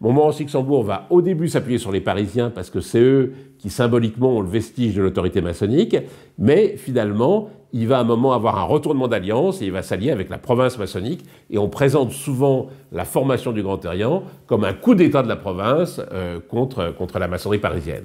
Montmorency-Luxembourg va au début s'appuyer sur les Parisiens parce que c'est eux qui symboliquement ont le vestige de l'autorité maçonnique, mais finalement, il va à un moment avoir un retournement d'alliance et il va s'allier avec la province maçonnique. Et on présente souvent la formation du Grand Orient comme un coup d'État de la province euh, contre, la maçonnerie parisienne.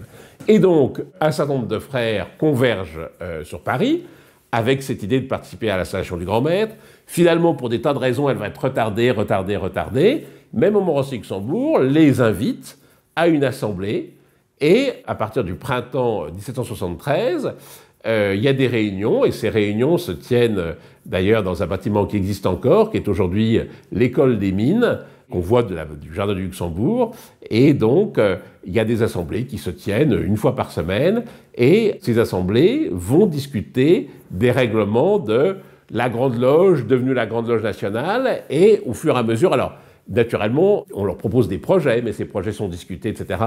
Et donc, un certain nombre de frères convergent euh, sur Paris avec cette idée de participer à la l'installation du Grand Maître. Finalement, pour des tas de raisons, elle va être retardée, retardée, retardée même au luxembourg les invite à une assemblée. Et à partir du printemps 1773, euh, il y a des réunions, et ces réunions se tiennent euh, d'ailleurs dans un bâtiment qui existe encore, qui est aujourd'hui euh, l'école des mines, qu'on voit de la, du jardin du Luxembourg. Et donc, il y a des assemblées qui se tiennent une fois par semaine, et ces assemblées vont discuter des règlements de la Grande Loge, devenue la Grande Loge nationale, et au fur et à mesure, alors, Naturellement, on leur propose des projets, mais ces projets sont discutés, etc.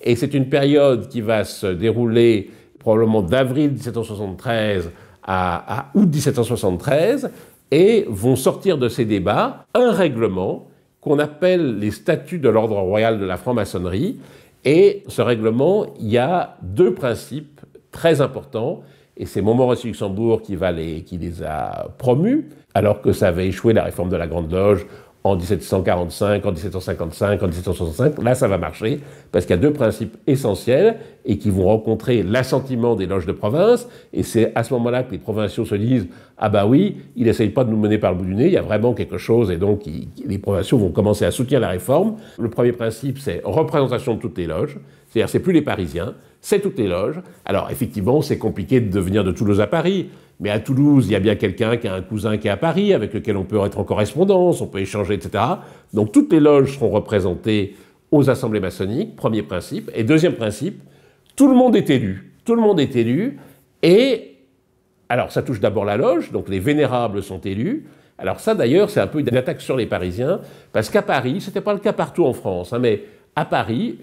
Et c'est une période qui va se dérouler probablement d'avril 1773 à, août 1773, et vont sortir de ces débats un règlement qu'on appelle les statuts de l'ordre royal de la franc-maçonnerie. Et ce règlement, il y a deux principes très importants, et c'est Montmorency Luxembourg qui, va les, qui les a promus, alors que ça avait échoué la réforme de la Grande Loge en 1745, en 1755, en 1765. Là, ça va marcher parce qu'il y a deux principes essentiels et qui vont rencontrer l'assentiment des loges de province. Et c'est à ce moment-là que les provinciaux se disent Ah bah oui, il n'essaye pas de nous mener par le bout du nez, il y a vraiment quelque chose. Et donc, les provinciaux vont commencer à soutenir la réforme. Le premier principe, c'est représentation de toutes les loges. C'est-à-dire, c'est plus les Parisiens, c'est toutes les loges. Alors, effectivement, c'est compliqué de venir de Toulouse à Paris. Mais à Toulouse, il y a bien quelqu'un qui a un cousin qui est à Paris, avec lequel on peut être en correspondance, on peut échanger, etc. Donc toutes les loges seront représentées aux assemblées maçonniques, premier principe. Et deuxième principe, tout le monde est élu. Tout le monde est élu. Et alors ça touche d'abord la loge, donc les vénérables sont élus. Alors ça d'ailleurs, c'est un peu une attaque sur les Parisiens, parce qu'à Paris, ce c'était pas le cas partout en France, hein, mais à Paris,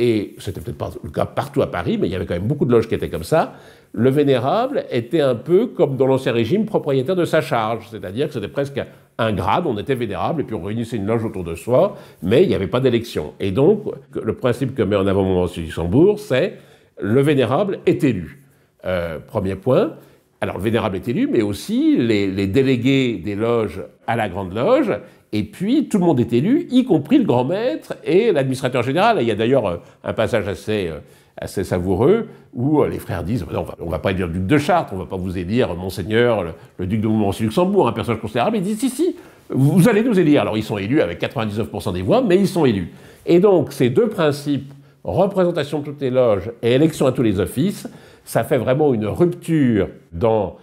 et c'était peut-être pas le cas partout à Paris, mais il y avait quand même beaucoup de loges qui étaient comme ça, le vénérable était un peu comme dans l'Ancien Régime, propriétaire de sa charge, c'est-à-dire que c'était presque un grade, on était vénérable, et puis on réunissait une loge autour de soi, mais il n'y avait pas d'élection. Et donc, le principe que met en avant monsieur Luxembourg, c'est le vénérable est élu. Euh, premier point. Alors, le vénérable est élu, mais aussi les délégués des loges à la Grande Loge et puis, tout le monde est élu, y compris le grand maître et l'administrateur général. il y a d'ailleurs euh, un passage assez, euh, assez savoureux où euh, les frères disent bah On ne va pas élire duc de Chartres, on ne va pas vous élire Monseigneur, le, duc de Montmorency-Luxembourg, un personnage considérable. Ils disent Si, si, vous allez nous élire. Alors, ils sont élus avec 99% des voix, mais ils sont élus. Et donc, ces deux principes, représentation de toutes les loges et élection à tous les offices, ça fait vraiment une rupture dans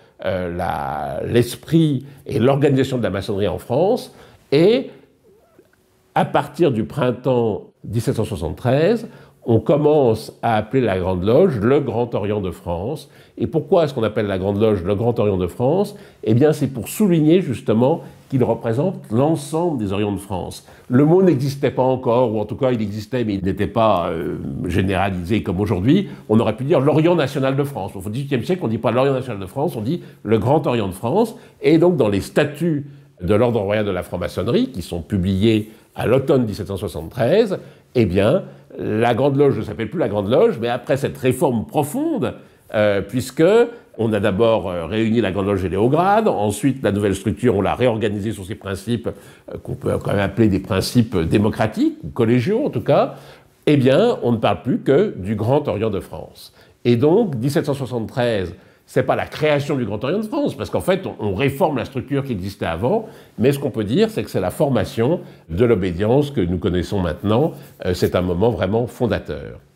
l'esprit et l'organisation de la maçonnerie en France. Et à partir du printemps 1773, on commence à appeler la Grande Loge le Grand Orient de France. Et pourquoi est-ce qu'on appelle la Grande Loge le Grand Orient de France Eh bien, c'est pour souligner justement qu'il représente l'ensemble des Orients de France. Le mot n'existait pas encore, ou en tout cas il existait, mais il n'était pas euh, généralisé comme aujourd'hui. On aurait pu dire l'Orient national de France. Au XVIIIe siècle, on ne dit pas l'Orient national de France, on dit le Grand Orient de France. Et donc dans les statuts de l'ordre royal de la franc-maçonnerie, qui sont publiés à l'automne 1773, eh bien, la Grande Loge ne s'appelle plus la Grande Loge, mais après cette réforme profonde, euh, puisque on a d'abord euh, réuni la Grande Loge et les ensuite la nouvelle structure, on l'a réorganisée sur ces principes euh, qu'on peut quand même appeler des principes démocratiques, ou collégiaux en tout cas, eh bien, on ne parle plus que du Grand Orient de France. Et donc, 1773, c'est pas la création du Grand Orient de France, parce qu'en fait, on, réforme la structure qui existait avant, mais ce qu'on peut dire, c'est que c'est la formation de l'obédience que nous connaissons maintenant. Euh, c'est un moment vraiment fondateur.